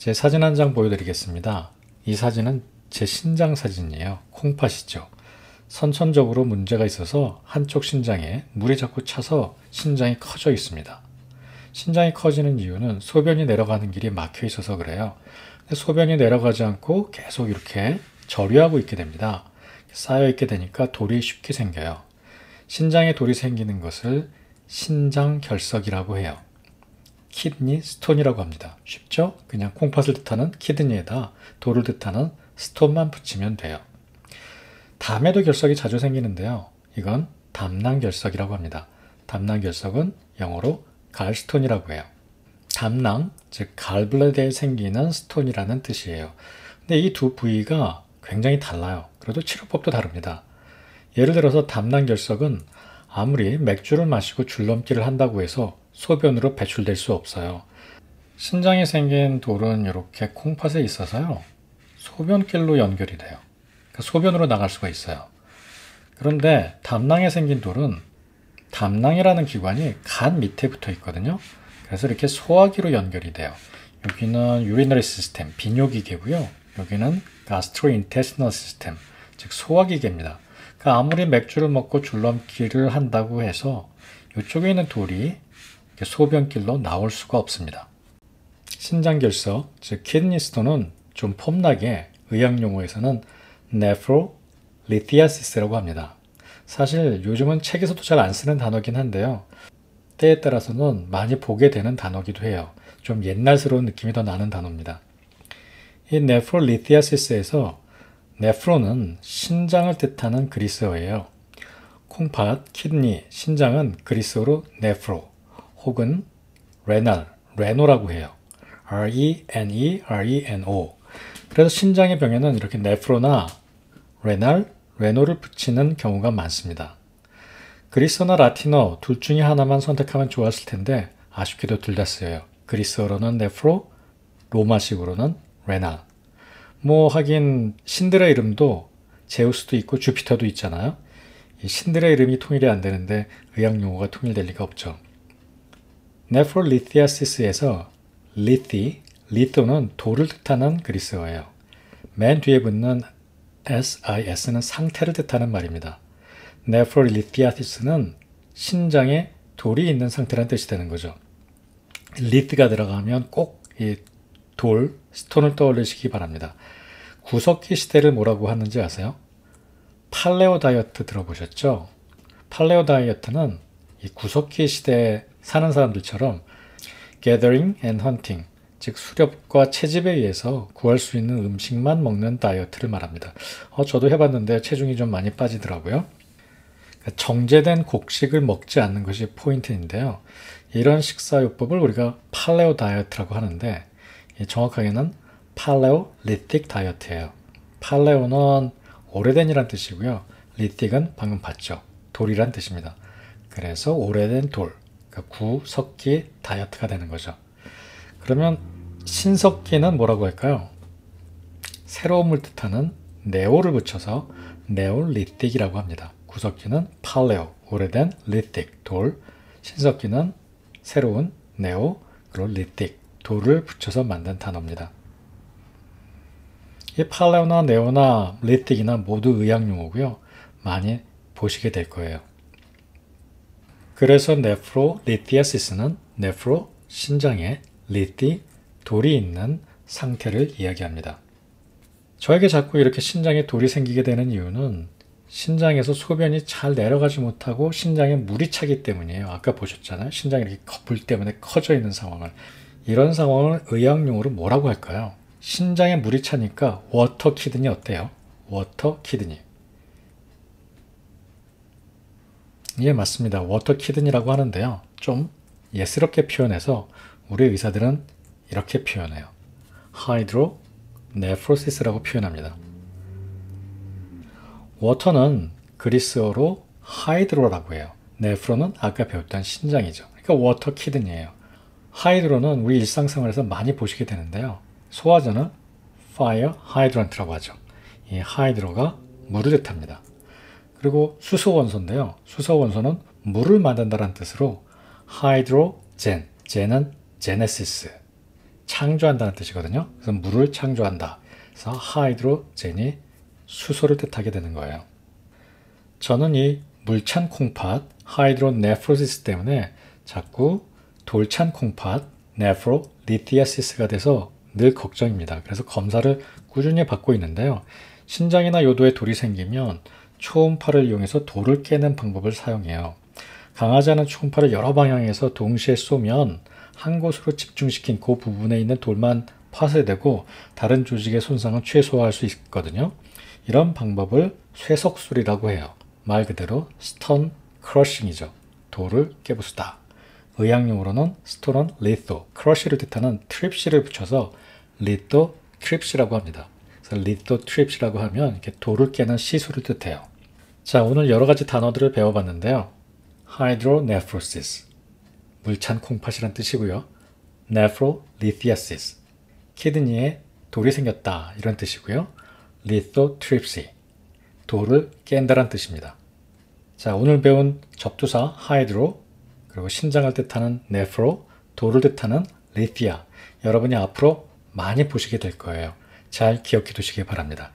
제 사진 한 장 보여드리겠습니다. 이 사진은 제 신장 사진이에요. 콩팥이죠. 선천적으로 문제가 있어서 한쪽 신장에 물이 자꾸 차서 신장이 커져 있습니다. 신장이 커지는 이유는 소변이 내려가는 길이 막혀 있어서 그래요. 소변이 내려가지 않고 계속 이렇게 절유하고 있게 됩니다. 쌓여 있게 되니까 돌이 쉽게 생겨요. 신장에 돌이 생기는 것을 신장 결석이라고 해요. 키드니 스톤이라고 합니다. 쉽죠? 그냥 콩팥을 뜻하는 키드니에다 돌을 뜻하는 스톤만 붙이면 돼요. 담에도 결석이 자주 생기는데요. 이건 담낭 결석이라고 합니다. 담낭 결석은 영어로 갈스톤이라고 해요. 담낭, 즉 갈블레드에 생기는 스톤이라는 뜻이에요. 근데 이 두 부위가 굉장히 달라요. 그래도 치료법도 다릅니다. 예를 들어서 담낭 결석은 아무리 맥주를 마시고 줄넘기를 한다고 해서 소변으로 배출될 수 없어요. 신장에 생긴 돌은 이렇게 콩팥에 있어서요. 소변길로 연결이 돼요. 그러니까 소변으로 나갈 수가 있어요. 그런데 담낭에 생긴 돌은 담낭이라는 기관이 간 밑에 붙어 있거든요. 그래서 이렇게 소화기로 연결이 돼요. 여기는 유리너리 시스템, 비뇨기계고요. 여기는 가스트로인테스널 시스템, 즉 소화기계입니다. 그러니까 아무리 맥주를 먹고 줄넘기를 한다고 해서 이쪽에 있는 돌이 소변길로 나올 수가 없습니다. 신장결석, 즉 키드니스톤은 좀 폼나게 의학 용어에서는 네프로리티아시스라고 합니다. 사실 요즘은 책에서도 잘 안 쓰는 단어긴 한데요. 때에 따라서는 많이 보게 되는 단어기도 해요. 좀 옛날스러운 느낌이 더 나는 단어입니다. 이네프로리티아시스에서 네프로는 신장을 뜻하는 그리스어예요. 콩팥, 키드니, 신장은 그리스어로 네프로, 혹은 레날, 레노라고 해요. R-E-N-E, R-E-N-O. 그래서 신장의 병에는 이렇게 네프로나 레날, 레노를 붙이는 경우가 많습니다. 그리스어나 라틴어 둘 중에 하나만 선택하면 좋았을 텐데 아쉽게도 둘 다 쓰여요. 그리스어로는 네프로, 로마식으로는 레날. 뭐 하긴 신들의 이름도 제우스도 있고 주피터도 있잖아요. 신들의 이름이 통일이 안 되는데 의학 용어가 통일될 리가 없죠. 네프로리티아시스에서 리티, 리토는 돌을 뜻하는 그리스어예요. 맨 뒤에 붙는 SIS는 상태를 뜻하는 말입니다. 네프로리티아시스는 신장에 돌이 있는 상태라는 뜻이 되는 거죠. 리트가 들어가면 꼭 이 돌, 스톤을 떠올리시기 바랍니다. 구석기 시대를 뭐라고 하는지 아세요? 팔레오 다이어트 들어보셨죠? 팔레오 다이어트는 이 구석기 시대에 사는 사람들처럼 gathering and hunting, 즉 수렵과 채집에 의해서 구할 수 있는 음식만 먹는 다이어트를 말합니다. 어, 저도 해봤는데 체중이 좀 많이 빠지더라고요. 그러니까 정제된 곡식을 먹지 않는 것이 포인트인데요. 이런 식사요법을 우리가 팔레오 다이어트라고 하는데 정확하게는 팔레오리틱 다이어트예요. 팔레오는 오래된이란 뜻이고요. 리틱은 방금 봤죠. 돌이란 뜻입니다. 그래서 오래된 돌, 그러니까 구석기 다이어트가 되는 거죠. 그러면 신석기는 뭐라고 할까요? 새로움을 뜻하는 네오를 붙여서 네올리틱이라고 합니다. 구석기는 팔레오, 오래된 리틱, 돌, 신석기는 새로운 네오, 그리고 리틱, 돌을 붙여서 만든 단어입니다. 이 팔레오나 네오나 리틱이나 모두 의학 용어고요. 많이 보시게 될 거예요. 그래서 네프로 리티아시스는 네프로 신장에 리티 돌이 있는 상태를 이야기합니다. 저에게 자꾸 이렇게 신장에 돌이 생기게 되는 이유는 신장에서 소변이 잘 내려가지 못하고 신장에 물이 차기 때문이에요. 아까 보셨잖아요. 신장이 이렇게 커플 때문에 커져 있는 상황을. 이런 상황을 의학용어로 뭐라고 할까요? 신장에 물이 차니까 워터 키드니 어때요? 워터 키드니. 예, 맞습니다. 워터키든이라고 하는데요. 좀 예스럽게 표현해서 우리 의사들은 이렇게 표현해요. 하이드로 네프로시스라고 표현합니다. 워터는 그리스어로 하이드로라고 해요. 네프로는 아까 배웠던 신장이죠. 그러니까 워터키든이에요. 하이드로는 우리 일상생활에서 많이 보시게 되는데요. 소화전은 파이어 하이드 d r a 라고 하죠. 이 하이드로가 물을 뜻합니다. 그리고 수소원소인데요. 수소원소는 물을 만든다는 뜻으로 hydrogen, gen은 genesis, 창조한다는 뜻이거든요. 그래서 물을 창조한다. 그래서 hydrogen이 수소를 뜻하게 되는 거예요. 저는 이 물찬 콩팥, hydronephrosis 때문에 자꾸 돌찬 콩팥, nephrolithiasis가 돼서 늘 걱정입니다. 그래서 검사를 꾸준히 받고 있는데요. 신장이나 요도에 돌이 생기면 초음파를 이용해서 돌을 깨는 방법을 사용해요. 강화자는 초음파를 여러 방향에서 동시에 쏘면 한 곳으로 집중시킨 그 부분에 있는 돌만 파쇄되고 다른 조직의 손상은 최소화할 수 있거든요. 이런 방법을 쇠석술이라고 해요. 말 그대로 스톤 크러싱이죠. 돌을 깨부수다. 의학용으로는 스톤은 리토, 크러쉬를 뜻하는 트립시를 붙여서 리토 트립시라고 합니다. 그래서 리토 트립시라고 하면 이렇게 돌을 깨는 시술을 뜻해요. 자, 오늘 여러 가지 단어들을 배워봤는데요. hydronephrosis, 물 찬 콩팥이란 뜻이고요. nephrolithiasis, 키드니에 돌이 생겼다 이런 뜻이고요. lithotripsy, 돌을 깬다란 뜻입니다. 자, 오늘 배운 접두사 hydro, 그리고 신장을 뜻하는 nephro, 돌을 뜻하는 lithia, 여러분이 앞으로 많이 보시게 될 거예요. 잘 기억해 두시기 바랍니다.